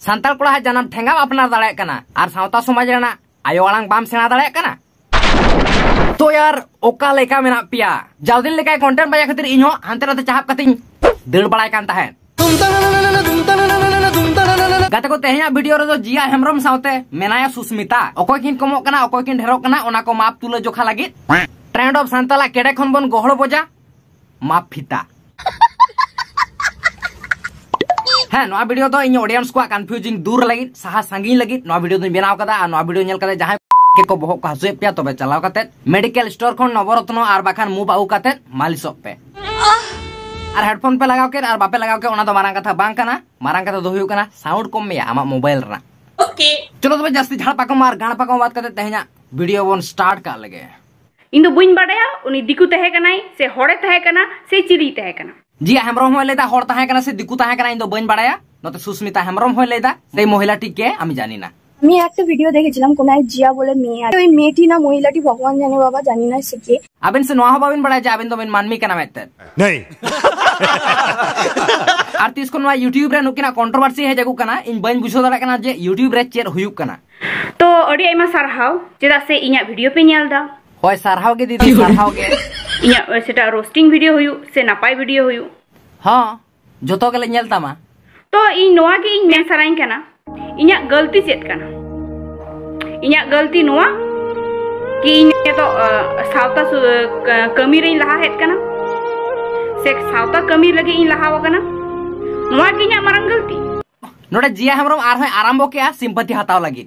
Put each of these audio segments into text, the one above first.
सानतल कड़ा जनम ठेगा अपना दड़ा समाज आयो आड़ बम सेड़ा दड़ा तो यार ओका मे पे जाऊदिन कंटेंट बजा खातर इन हाते हाथ चाहब कती दड़ बड़ा गाते को तेहे भिडियो जिया हेम्रम साया सुस्मिता अकोखिन कमोकना अकोखिन ढेरोकना माप तुला जोखा लगे ट्रेंड अफ सानतला केड़े खन बन गहड़ बोजा माप फिता हाँ भिडियो तो ऑडियंस को कनफ्यूजिंग दूर लगे सहा सागिंग लगे भिडियो दुन बना भिडियो के को बहुत को हजू पे तब चलाव मेडिकल स्टोर खन नवरत्न और बाखान मुभ आगू का मालिश पे और हेडफोन पे लगा के और बापे लगा के तो मारा कथा बना मारा कथा दो तो साउंड कम मे आम मोबाइल ओके चलो तब तो जाती झाड़ पाकम और गाण पाकम बात करते तेज भिडियो बन स्टार्ट लगे इन बुन बाडा दिकू तहे से हड़े तहे से चिड़ी तहे ᱡᱤ ᱦᱮᱢᱵᱨᱚᱢ ᱦᱚᱸ ᱞᱟᱹᱭᱫᱟ ᱦᱚᱲ ᱛᱟᱦᱮᱸ ᱠᱟᱱᱟ ᱥᱮ ᱫᱤᱠᱩ ᱛᱟᱦᱮᱸ ᱠᱟᱱᱟ ᱤᱧ ᱫᱚ ᱵᱟᱹᱧ ᱵᱟᱲᱟᱭᱟ ᱱᱚᱛᱮ সুস্মিতা হেমব্রম হয়ে লেদা সেই মহিলাটিকে আমি জানি না আমি একটা ভিডিও দেখেছিলাম কোন এক জিয়া বলে মেয়ে আর ওই মেয়েটি না মহিলাটি ভগবান জানে বাবা জানি না সে কে আবেন সে নোয়া বাবেন বড়া যে আবেন তো মেন মানমি কেনা মেতে নাই আর তিস কোন ইউটিউব রে নুকিনা কন্ট্রোভার্সি হে জাগু কানা ইন বাইন বুঝো দাঁড়া কানা যে ইউটিউব রে চের হুয়ুক কানা তো অডি আইমা সারহাও যেদা সে ইঞা ভিডিও পে নিয়ালদা হয় সারহাও গে দিদি সারহাও গে सेटा रोस्टिंग वीडियो हुयु से नपाय वीडियो हुयु हाँ जोतो के लिए तो इन नोआ इन मैं सराइन करना गलती चेत करना गलती नोआ कि इन तो सावता कमी रे लहा हेत करना से सावता कमी लगे इन लहा वकना नोआ मरंग गलती नोडा जिया हमरो आर है आरंभ के सिंपति हटाव लगे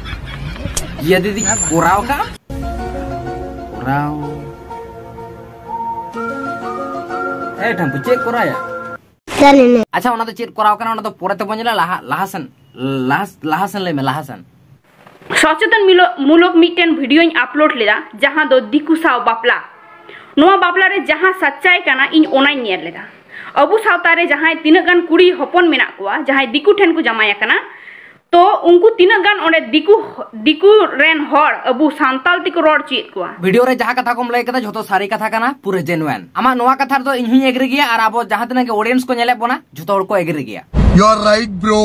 Iya Didi, kurau kah? Kurau. Eh, ढंप चेक करा या चले ने अच्छा ओना तो चेक कराओ कना ओना तो पोरे ते बंजला लाहा लाहसन लाहस लाहसन ले में लाहसन सचेतन मूलक मिटन भिडियो अपलोड लेदा जहां दो दिकु साव बापला नोआ बापला रे जहां सच्चाई कना इन ओनाई नेर लेदा अबु सावता रे जहां तिनगन कुड़ी हपन मेना कोआ जहां दिकु ठेन को जमाया कना तो उनको तीना गान ओने दिकु दिकु रेन हर अबु सांताल तिको रोड चीत को वीडियो रे जहा कथा को मले कथा जतो सारी कथा काना पूरे जेनुइन अमा नोवा कथा तो इन एग्री गिया और अब जहा तने के ऑडियंस को नेले बोना जतो और को एग्री गिया you are right bro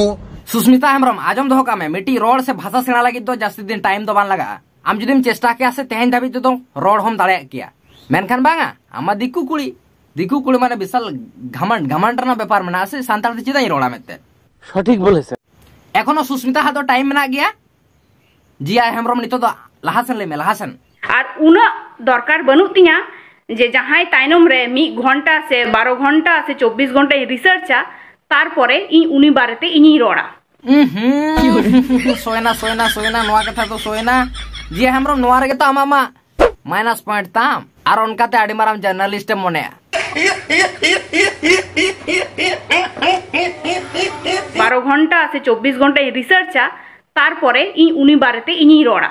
Susmita हमरम आजम दोका में मिट्टी रोड से भाषा सेना लागि तो जास्ती दिन टाइम दबान तो लगा हम जदिम चेष्टा के आसे तेहन धाबी तो, तो रोड हम दाले किया मेनखान बांगा अमा दिकु कुली दिकु कुली माने विशाल घमंड घमंड रना व्यापार मना आसे सांताल तो चिदा ही रोड़ा में सठीक बोले এখনো সুস্মিতা হাতো টাইম ᱢᱮᱱᱟᱜ ᱜᱮᱭᱟ ᱡᱤᱭᱟ ᱦᱮᱢᱵᱨᱚᱢ ᱱᱤᱛᱚᱜ ᱫᱚ ᱞᱟᱦᱟ ᱥᱮᱱ ᱞᱟᱹᱭ ᱢᱮ ᱞᱟᱦᱟ ᱥᱮᱱ ᱟᱨ ᱩᱱᱟᱹᱜ ᱫᱚᱨᱠᱟᱨ ᱵᱟᱹᱱᱩᱜ ᱛᱤᱧᱟ ᱡᱮ ᱡᱟᱦᱟᱸᱭ ᱛᱟᱭᱱᱚᱢ ᱨᱮ ᱢᱤᱫ ᱜᱷᱚᱱᱴᱟ ᱥᱮ ᱵᱟᱨᱚ ᱜᱷᱚᱱᱴᱟ ᱥে চব্বিশ ঘন্টাই রিসার্চা তারপরে ইন উনি বারেতে ইনি রড়া সোয়েনা সোয়েনা সোয়েনা নোয়া কথা তো সোয়েনা জিয়া হেমব্রম নোয়া রেগে তো আমা মাইনাস পয়েন্ট তাম আর অনকাতে আড়ি মারাম জার্নালিস্টে মনে ᱵᱟᱨᱚ ᱜᱷᱚᱱᱴᱟ ᱥᱮ ᱪᱚᱵᱵᱤᱥ ᱜᱷᱚᱱᱴᱟᱧ ᱨᱤᱥᱟᱨᱪᱟ ᱛᱟᱨᱯᱚᱨᱮ ᱤᱧ ᱩᱱᱤ ᱵᱟᱨᱮᱛᱮ ᱤᱧᱤᱧ ᱨᱚᱲᱟ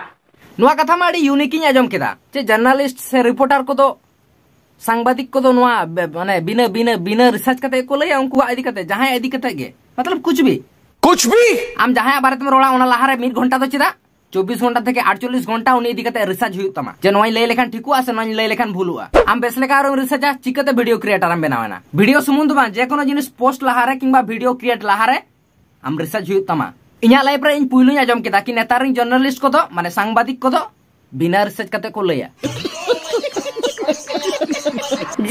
ᱱᱚᱣᱟ ᱠᱟᱛᱷᱟ ᱢᱟ ᱟᱹᱰᱤ ᱤᱭᱩᱱᱤᱠ ᱤᱧ ᱟᱸᱡᱚᱢ ᱠᱮᱫᱟ ᱡᱮ ᱡᱟᱨᱱᱟᱞᱤᱥᱴ ᱥᱮ ᱨᱤᱯᱳর্টার ᱠᱚᱫᱚ सांबादिक को नवा माने बिना बिना बिना रिसर्च करते को ले उनको आदि करते जहां आदि करते गे मतलब कुछ भी कुछ भी हम जहां बारे में रोड़ा ओना लहारे 1 घंटा तो चिदा ᱪᱚᱵᱵᱤᱥ ᱜᱷᱚᱱᱴᱟ ᱛᱷᱮᱠᱮ ᱟᱴᱪᱚᱞᱞᱤᱥ ᱜᱷᱚᱱᱴᱟ ᱩᱱᱤ ᱤᱫᱤ ᱠᱟᱛᱮ ᱨᱤᱥᱟᱨᱪ ᱦᱩᱭᱩᱜ ᱛᱟᱢᱟ ᱡᱮ ᱱᱚᱣᱟᱧ ᱞᱟᱹᱭ ᱞᱮᱠᱷᱟᱱ ᱴᱷᱤᱠᱚᱜᱼᱟ ᱥᱮ ᱱᱚᱣᱟᱧ ᱞᱟᱹᱭ ᱞᱮᱠᱷᱟᱱ ᱵᱷᱩᱞᱩᱜᱼᱟ ᱟᱢ ᱵᱮᱥ ᱞᱮᱠᱟ ᱟᱨᱚᱢ ᱨᱤᱥᱟᱨᱪᱟ ᱪᱤᱠᱟᱹᱛᱮ ᱵᱷᱤᱰᱤᱭᱳ ᱠᱨᱤᱭᱮᱴᱟᱨᱮᱢ ᱵᱮᱱᱟᱣᱮᱱᱟ ᱵᱷᱤᱰᱤᱭᱳ ᱥᱩᱢᱩᱝ ᱫᱚ ᱵᱟᱝ ᱡᱮ ᱠᱳᱱᱳ ᱡᱤᱱᱤᱥ ᱯᱳᱥᱴ ᱞᱟᱦᱟᱨᱮ ᱠᱤᱝᱵᱟ ᱵᱷᱤᱰᱤᱭᱳ ᱠᱨᱤᱭᱮᱴ ᱞᱟᱦᱟᱨᱮ ᱟᱢ ᱨᱤᱥᱟᱨᱪ ᱦᱩᱭᱩᱜ ᱛᱟᱢᱟ ᱤᱧᱟᱹᱜ ᱞᱟᱭᱤᱯ ᱨᱮ ᱤᱧ ᱯᱩᱭᱞᱩᱧ ᱟᱸᱡᱚᱢ ᱠᱮᱫᱟ ᱠᱤ ᱱᱮᱛᱟᱨ ᱨᱮᱱ ᱡᱟᱨᱱᱟᱞᱤᱥᱴ ᱠᱚᱫᱚ ᱢᱟᱱᱮ ᱥᱟংᱵᱟᱫᱤᱠ ᱠᱚᱫᱚ बिना रिसर्च करते को लिया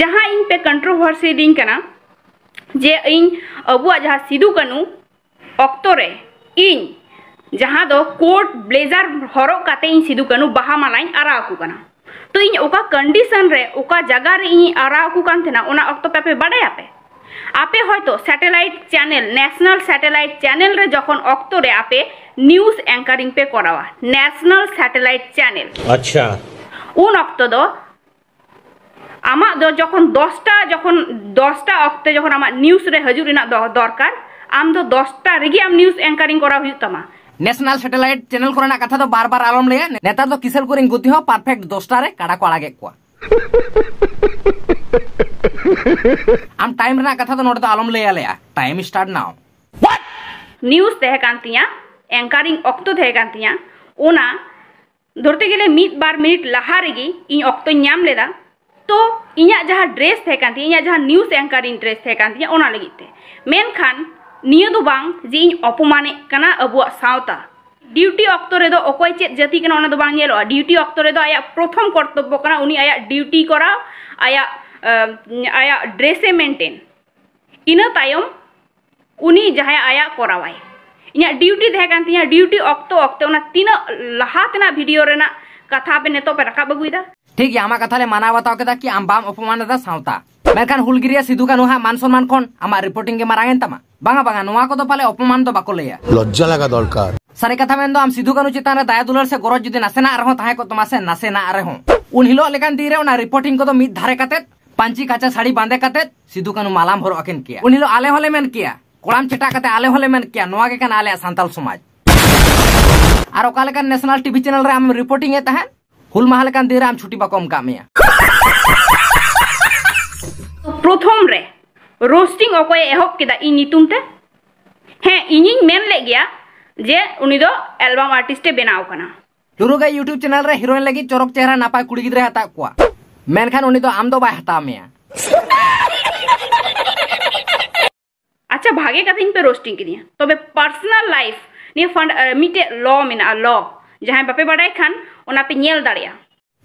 जहां इन पे कंट्रोवर्सी दिन कना जे इन अबुआ जहां सिदू कनू अक्तो रे इन जहाँ दो कोट ब्लेजर हरों काते इन सिदू कानू बाहा मालाइन आरा को कना तो इन ओका कंडीशन रे ओका जगह रे इन आरा को कान थेना ओना वक्त पे पे बड़े आपे আপে হয়তো satellite channel national satellite channel রে যখন অক্তরে আপে নিউজ অ্যাঙ্কারিং পে করাওয়া ন্যাশনাল স্যাটেলাইট চ্যানেল আচ্ছা উন অক্ত দো আমার যখন দশটা যখন দশটা অক্তে যখন আমার নিউজ রে হাজুর দরকার আম তো দশটা রেগে আম নিউজ অ্যাঙ্কারিং করা হইতামা ন্যাশনাল স্যাটেলাইট চ্যানেল করেনা কথা তো বারবার আলম লিয়ে নেতা তো কিসের করিং গতি হ পারফেক্ট দশটারে কাড়া কো আড়াগে কোয়া আম টাইম রেনা কথা তো নোট তো আলম লিয়ে আলেয়া টাইম স্টার্ট নাও নিউজ তেহে কান্তিয়া एंकारिंग अक्तो थे कांतिया ओना धरते गेले मिद बार मिनट लहा रेगी इन अक्तो ᱧᱟᱢ ᱞᱮᱫᱟ ᱛᱚ ᱤᱧᱟᱹᱜ ᱡᱟᱦᱟᱸ ᱰᱨᱮᱥ ᱛᱟᱦᱮᱸ ᱠᱟᱱ ᱛᱤᱧᱟᱹ ᱤᱧᱟᱹᱜ ᱡᱟᱦᱟᱸ ᱱᱤᱭᱩᱡ ᱮᱝᱠᱟᱨᱤᱝ ᱰᱨᱮᱥ ᱛᱟᱦᱮᱸ ᱠᱟᱱ ᱛᱤᱧᱟᱹ ᱚᱱᱟ ᱞᱟᱹᱜᱤᱫ ᱛᱮ ᱢᱮᱱᱠᱷᱟᱱ निया दो सावता ड्यूटी अक्तो रे दो ओकोय ड्यूटी अक्तो आया प्रथम कर्तव्य आया ड्यूटी करा आया आया ड्रेसे मेंटेन इना आया करावाय इन ड्यूटी तहकान ड्यूटी अक्तो अक्तो ओना लहा तेना कथा पे नेतो पे रखा बगुइदा ठीक है आम कथा ले माना के कि आम बाम अपमान सावता मेरखान हुलगिरिया सिद्धू कानू हा मान सम्मान कोन आमा रिपोर्टिंग के मारा तमा ᱵᱟᱝᱟ ᱵᱟᱝᱟ ᱱᱚᱣᱟ ᱠᱚᱫᱚ ᱯᱟᱞᱮ ᱚᱯᱚᱢᱟᱱ ᱫᱚ ᱵᱟᱠᱚ ᱞᱟᱹᱭᱟ ᱞᱚᱡᱡᱟ ᱞᱟᱜᱟ ᱫᱚᱨᱠᱟᱨ ᱥᱟᱨᱤ ᱠᱟᱛᱷᱟ ᱢᱮᱱᱫᱚ ᱟᱢ ᱥᱤᱫᱷᱩ ᱠᱟᱹᱱᱩ ᱪᱮᱛᱟᱱ ᱨᱮ ᱫᱟᱭᱟ ᱫᱩᱞᱟᱹᱲ ᱥᱮ ᱜᱚᱨᱚᱡ ᱡᱩᱫᱤ ᱱᱟᱥᱮᱱᱟᱜ ᱨᱮᱦᱚᱸ ᱛᱟᱦᱮᱸ ᱠᱚᱜ ᱛᱟᱢᱟ ᱥᱮ ᱱᱟᱥᱮᱱᱟᱜ ᱨᱮᱦᱚᱸ ᱩᱱ ᱦᱤᱞᱳᱜ ᱞᱮᱠᱟᱱ ᱫᱤᱱ ᱨᱮ ᱚᱱᱟ ᱨᱤᱯᱳᱨᱴᱤᱝ ᱠᱚᱫᱚ ᱢᱤᱫ ᱫᱷᱟᱨᱮ ᱠᱟᱛᱮᱫ ᱯᱟᱹᱧᱪᱤ ᱠᱟᱪᱟ ᱥᱟᱹᱲᱤ ᱵᱟᱸᱫᱮ ᱠᱟᱛᱮᱫ ᱥᱤᱫᱷᱩ ᱠᱟᱹᱱᱩ मालाम ᱦᱚᱨᱚᱜ ᱟᱹᱠᱤᱱ ᱠᱮᱭᱟ ᱩᱱ ᱦᱤᱞᱳᱜ ᱟᱞᱮ ᱦᱚᱸᱞᱮ ᱢᱮᱱ ᱠᱮᱭᱟ ᱠᱚᱲᱟᱢ ᱪᱮᱴᱟ ᱠᱟᱛᱮ ᱟᱞᱮ ᱦᱚᱸᱞᱮ ᱢᱮᱱ ᱠᱮᱭᱟ ᱱᱚᱣᱟ ᱜᱮ ᱠᱟᱱᱟ ᱟᱞᱮᱭᱟᱜ ᱥᱟᱱᱛᱟᱲ ᱥᱚᱢᱟᱡᱽ ᱟᱨ ᱚᱠᱟ ᱞᱮᱠᱟᱱ ᱱᱮᱥᱱᱟᱞ ᱴᱤᱵᱷᱤ ᱪᱮᱱᱮᱞ ᱨᱮ ᱟᱢ ᱨᱤᱯᱳᱨᱴᱤᱝ ᱮ ᱛᱟᱦᱮᱸᱫ ᱦᱩᱞ ᱢᱟᱦᱟ ᱞᱮᱠᱟᱱ ᱫᱤᱱ ᱨᱮ ᱟᱢ ᱪᱷᱩᱴᱤ ᱵᱟᱠᱚ ᱮᱢ ᱠᱟᱜ ᱢᱮᱭᱟ ᱯᱨᱚᱛᱷᱚᱢ ᱨᱮ रोस्टिंग अकोय एहब के इ नितुम ते हैं इनिंग मेन ले जे उनी दो एल्बम आर्टिस्ट बनाव कना दुरुगा यूट्यूब चैनल रे हिरोइन लगी चरक चेहरा नापा कुड़ी गिद्रे हता कुआ मेनखान उनी तो आम दो बाय हता में अच्छा भागे का कथिन पे रोस्टिंग के दिया तो बे पर्सनल लाइफ ने फंड मिटे लॉ में मेना लॉ जहां बापे बड़ाय खान ओना पे नेल दड़िया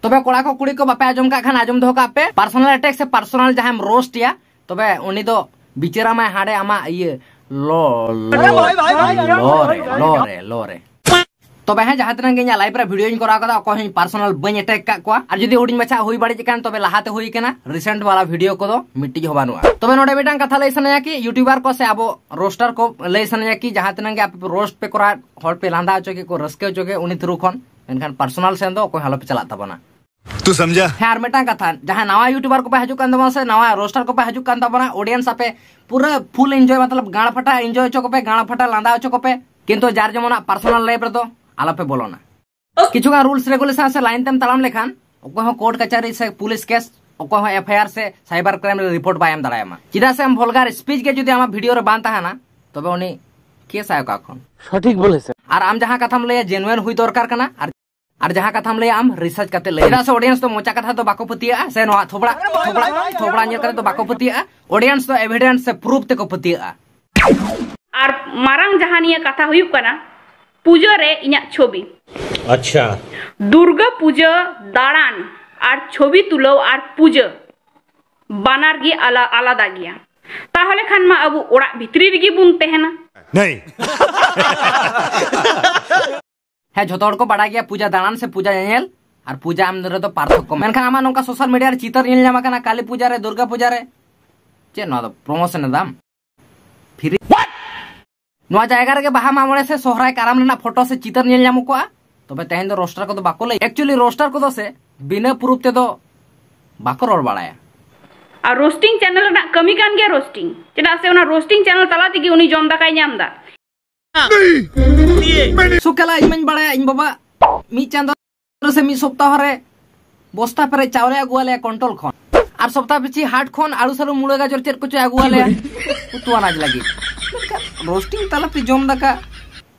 तो बे कोड़ा को कुड़ी को बापे आजम का खान आजम धोका पे पर्सनल अटैक से पर्सनल जहां रोस्ट या तब उन्हीं तो बिचरा में हाड़े अमा ये लो लोरे जहाँ लाइफ वीडियो करा अकोई पार्सोनल बी एटेक और जुदी हूँ बाछा हुई बड़ी कान तब लाते हुई रिसेंट वाला वीडियो को बनू तब नोडे मिटान कथा लै कि यूट्यूबर को से अब रोस्टर को लै कि जहाँ तक रोस्ट पे करा पे लांदा हचो के को रस्के हचो थ्रू खन मेखान सेन दो अकोई हालो तू समझा फिर मटा कथा जहां नवा यूट्यूबर को पे हजुक कंदो से नवा रोस्टर को पे हजुक कंदो बना ऑडियंस पे पूरा फुल एंजॉय मतलब गाना फटा एंजॉय चो को पे गाना फटा लांदा चो को पे किंतु जार जमन पर्सनल लाइफ रे तो आला पे बोलो ना किछु का रूल्स रेगुलेशन से लाइन तम तलाम लेखान ओको हो कोर्ट कचहरी से पुलिस केस ओको हो एफआईआर से साइबर क्राइम रिपोर्ट बायम दराया मा चिदा से हम वल्गर स्पीच के जदी हम वीडियो रे बांधता है ना तबे उनी केस आयो का सटीक बोले सर आर हम जहां कथा हम ले जेन्युइन हुई दरकार तो कना और जहाँ कथा लैया आम रिसार्च कर लैया से ऑडियंस तो मोचा कथा तो बाको पतिया से थोपड़ा थोपड़ा थोपड़ा तो बाको पतिया ऑडियंस तो एविडेंस से प्रूफ तक पतिया और मारंग जहाँ कथा होना पूजा रे इन छवि अच्छा दुर्गा पूजा दाड़ान और छवि तुलव और पूजा बनार गे आला आलादा गया ताहले खान मा अब ओड़ा भितरी रिगी बुन तेहना नहीं जो बड़ा गया पूजा दाणान से पूजा नल और पूजा आम तो पार्थक्य मेखान आम ना सोशल मीडिया चितर निलना काली पूजा रे दुर्गा पूजा रे चे प्रमोशन दाम फ्री ना जगह रे बहा मामले से सहर काराम फोटो से चितर निलाम तब तो रोस्टर को बाको लै एक्चुअली रोस्टर को से बिना पुरुप तेद बाको रोड बाड़ा रोस्टिंग चैनल कमी रोस्टिंग चेना से रोस्टिंग चैनल तला जम दाकाय ᱥᱩᱠᱟᱞᱟ ᱤᱧ ᱢᱟᱧ ᱵᱟᱲᱟᱭᱟ ᱤᱧ ᱵᱟᱵᱟ ᱢᱤᱫ ᱪᱟᱸᱫᱚ ᱥᱮ ᱢᱤᱫ ᱥᱚᱯᱛᱟᱦᱚ ᱨᱮ ᱵᱚᱥᱛᱟ ᱯᱮᱨᱮᱡ ᱪᱟᱣᱞᱮ ᱟᱹᱜᱩᱣᱟᱞᱮᱭᱟ ᱠᱚᱱᱴᱨᱳᱞ ᱠᱷᱚᱱ ᱟᱨ ᱥᱚᱯᱛᱟ ᱯᱤᱪᱷᱤ ᱦᱟᱴ ᱠᱷᱚᱱ ᱟᱹᱞᱩ ᱥᱟᱹᱞᱩ ᱢᱩᱲᱟᱹ ᱜᱟᱡᱚᱨ ᱪᱮᱫ ᱠᱚᱪᱚᱭ ᱟᱹᱜᱩᱣᱟᱞᱮᱭᱟ ᱩᱛᱩ ᱟᱱᱟᱡ ᱞᱟᱹᱜᱤᱫ ᱨᱳᱥᱴᱤᱝ ᱛᱟᱞᱟᱛᱮ ᱡᱚᱢ ᱫᱟᱠᱟ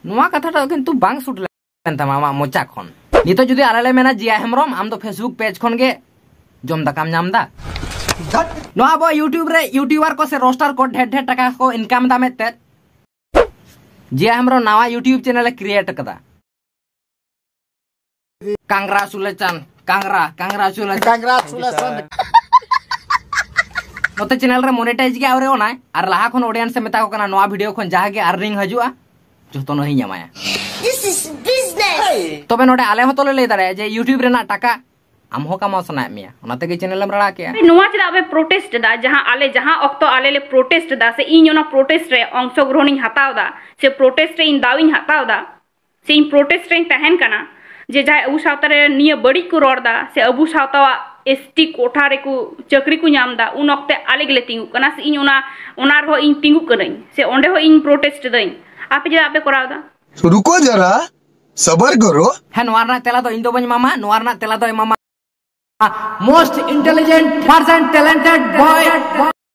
ᱱᱚᱣᱟ ᱠᱟᱛᱷᱟᱴᱟᱜ ᱠᱤᱱᱛᱩ ᱵᱟᱝ ᱥᱩᱴ ᱞᱮᱱ ᱛᱟᱢᱟ ᱟᱢᱟᱜ ᱢᱚᱪᱟ ᱠᱷᱚᱱ ᱱᱤᱛᱚᱜ ᱡᱩᱫᱤ ᱟᱞᱮᱞᱮ ᱢᱮᱱᱟ ᱡᱤᱭᱟ ᱦᱮᱢᱵᱨᱚᱢ ᱟᱢ ᱫᱚ ᱯᱷᱮᱥᱵᱩᱠ ᱯᱮᱡ ᱠᱷᱚᱱ ᱜᱮ ᱡᱚᱢ ᱫᱟᱠᱟᱢ ᱧᱟᱢ ᱫᱟ ᱱᱚᱣᱟ ᱟᱵᱚ ᱤᱭᱩᱴᱤᱭᱩᱵ ᱨᱮ ᱤᱭᱩᱴᱤᱭᱩᱵᱟᱨ ᱠᱚ ᱥᱮ ᱨᱳᱥᱴᱟᱨ ᱠᱚ ᱰᱷᱮᱨ ᱰᱷᱮᱨ ᱴᱟᱠᱟ ᱠᱚ ᱤᱱᱠᱟᱢ ᱫᱟ ᱢᱮᱱᱛᱮ जे हमरो नवा यूट्यूब चैनल क्रिएट कदा कांगरा सुलेचन कांगरा कांगरा सुलेचन चैनल रे मोनेटाइज के आवरे ओना आर लाहा खन ऑडियंस मेता को कना नवा वीडियो खन जाके अर्निंग हजुआ जतन ही नमाया दिस इज बिजनेस तोबे नोडे आले हतले ले दरे जे यूट्यूब रे ना टाका ᱟᱢ ᱦᱚᱸ ᱠᱟᱢᱟᱣ ᱥᱟᱱᱟᱭᱮᱫ ᱢᱮᱭᱟ ᱚᱱᱟᱛᱮ ᱜᱮ ᱪᱮᱱᱮᱞ ᱮᱢ ᱨᱟᱲᱟ ᱠᱮᱜᱼᱟ ᱱᱚᱣᱟ ᱪᱮᱫᱟᱜ ᱟᱯᱮ ᱯᱨᱚᱴᱮᱥᱴ ᱮᱫᱟ ᱡᱟᱦᱟᱸ ᱟᱞᱮ ᱡᱟᱦᱟᱸ ᱚᱠᱛᱚ ᱟᱞᱮ ᱞᱮ ᱯᱨᱚᱴᱮᱥᱴ ᱮᱫᱟ ᱥᱮ ᱤᱧ ᱚᱱᱟ ᱯᱨᱚᱴᱮᱥᱴ ᱨᱮ ᱚᱝᱥᱚ ᱜᱨᱚᱦᱚᱱᱤᱧ ᱦᱟᱛᱟᱣ ᱮᱫᱟ ᱥᱮ ᱯᱨᱚᱴᱮᱥᱴ ᱨᱮ ᱤᱧ ᱫᱟᱣᱤᱧ ᱦᱟᱛᱟᱣ ᱮᱫᱟ ᱥᱮ ᱤᱧ ᱯᱨᱚᱴᱮᱥᱴ ᱨᱮᱧ ᱛᱟᱦᱮᱱ ᱠᱟᱱᱟ ᱡᱮ ᱡᱟᱦᱟᱸᱭ ᱟᱵᱚ ᱥᱟᱶᱛᱟ ᱨᱮ ᱱᱤᱭᱟᱹ ᱵᱟᱹᱲᱤᱡ ᱠᱚ ᱨᱚᱲ ᱮᱫᱟ ᱥᱮ ᱟᱵᱚ ᱥᱟᱶᱛᱟᱣᱟᱜ एसटी कोठा रे को चकरी को नाम दा उन वक्त आले गले तिंगु कना से इन ओना ओना रो इन तिंगु कनई से ओंडे हो इन प्रोटेस्ट दई आपे जे आपे कराव दा रुको जरा सबर करो है नोरना तेला तो इन तो बन मामा नोरना तेला तो मामा most intelligent person talented boy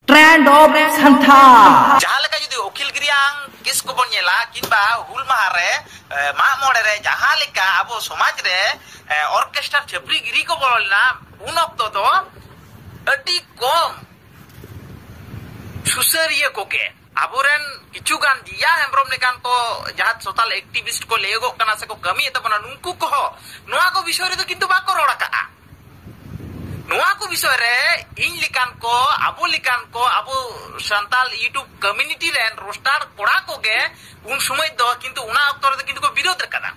trend of Santal ᱡᱟᱦᱟᱸᱞᱮᱠᱟ ᱡᱩᱫᱤ ᱚᱠᱤᱞ ᱜᱤᱨᱤᱭᱟᱝ ᱠᱮᱥ ᱠᱚᱵᱚᱱ ᱧᱮᱞᱟ ᱠᱤᱝᱵᱟ ᱦᱩᱞ ᱢᱟᱦᱟ ᱨᱮ ᱢᱟᱜ ᱢᱚᱬᱮ ᱨᱮ ᱡᱟᱦᱟᱸᱞᱮᱠᱟ ᱟᱵᱚ ᱥᱚᱢᱟᱡᱽ ᱨᱮ ᱚᱨᱠᱮᱥᱴᱟᱨ ᱪᱷᱟᱹᱯᱨᱤ ᱜᱤᱨᱤ ᱠᱚ ᱵᱚᱞᱚ ᱞᱮᱱᱟ ᱩᱱ ᱚᱠᱛᱚ ᱫᱚ ᱟᱹᱰᱤ ᱠᱚᱢ ᱥᱩᱥᱟᱹᱨᱤᱭᱟᱹ ᱠᱚᱜᱮ ᱟᱵᱚᱨᱮᱱ ᱠᱤᱪᱷᱩᱜᱟᱱ ᱡᱤᱭᱟ ᱦᱮᱢᱵᱨᱚᱢ ᱞᱮᱠᱟᱱ ᱠᱚ ᱡᱟᱦᱟᱸ ᱥᱳᱥᱟᱞ ᱮᱠᱴᱤᱵᱤᱥᱴ ᱠᱚ ᱞᱟᱹᱭᱚᱜᱚᱜ ᱠᱟᱱᱟ ᱥᱮᱠᱚ ᱠᱟᱹᱢᱤᱭᱮᱫ ᱛᱟᱵᱚᱱᱟ ᱱᱩᱝᱠᱩ ᱠᱚᱦᱚᱸ ᱱᱚᱣᱟ ᱠᱚ ᱵᱤᱥᱚᱭ ᱨᱮᱫᱚ ᱠᱤᱱᱛᱩ ᱵᱟᱠᱚ ᱨᱚᱲ ᱟᱠᱟᱜᱼᱟ ᱱᱚᱣᱟ ᱠᱚ ᱵᱤᱥᱚᱭ ᱨᱮ ᱤᱧ ᱞᱮᱠᱟᱱ ᱠᱚ ᱟᱵᱚ ᱞᱮᱠᱟᱱ ᱠᱚ ᱟᱵᱚ ᱥᱟᱱᱛᱟᱞ ᱤᱭᱩᱴᱩᱵ ᱠᱚᱢᱤᱩᱱᱤᱴᱤ ᱨᱮᱱ ᱨᱳᱥᱴᱟᱨ ᱠᱚᱲᱟ ᱠᱚᱜᱮ ᱩᱱ ᱥᱚᱢᱚᱭ ᱫᱚ ᱠᱤᱱᱛᱩ ᱚᱱᱟ ᱚᱠᱛᱚ ᱨᱮᱫᱚ ᱠᱤᱱᱛᱩ ᱠᱚ ᱵᱤᱨᱳᱫ ᱟᱠᱟᱫᱟ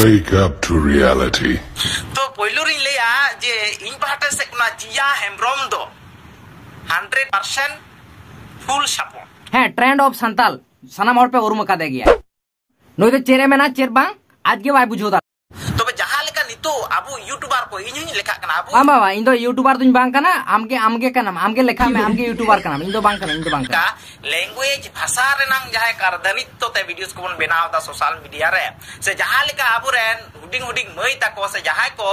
Wake up to reality. ᱛᱚ ᱯᱳᱭᱞᱳ ᱨᱤᱧ ᱞᱟᱹᱭᱟ ᱡᱮ ᱤᱧ ᱯᱟᱦᱴᱟ ᱥᱮᱫ ᱠᱷᱚᱱᱟᱜ ᱡᱤᱭᱟ ᱦᱮᱢᱵᱨᱚᱢ ᱫᱚ 100% ᱯᱷᱩᱞ ᱥᱟᱯᱳᱨᱴ ᱦᱮᱸ ᱴᱨᱮᱱᱰ ᱚᱯ ᱥᱟᱱᱛᱟᱞ ᱥᱟᱱᱟᱢ ᱦᱚᱲ ᱯᱮ ᱩᱨᱩᱢ ᱟᱠᱟᱫᱮ ᱜᱮᱭᱟ ᱱᱩᱭ ᱫᱚ ᱪᱮᱨᱮ ᱢᱮᱱᱟ ᱪᱮᱨ ᱵᱟᱝ ᱟᱡ ᱜᱮ ᱵᱟᱭ ᱵᱩᱡᱷᱟᱹᱣ यूट्यूबर आमगे आमगे आमगे लेखा में आमगे यूट्यूबर लैंग्वेज भाषा कारदनित्व ते वीडियोस को बनावता सोशल मीडिया रे से अब हुडिंग हुडिंग मई तक से जहां को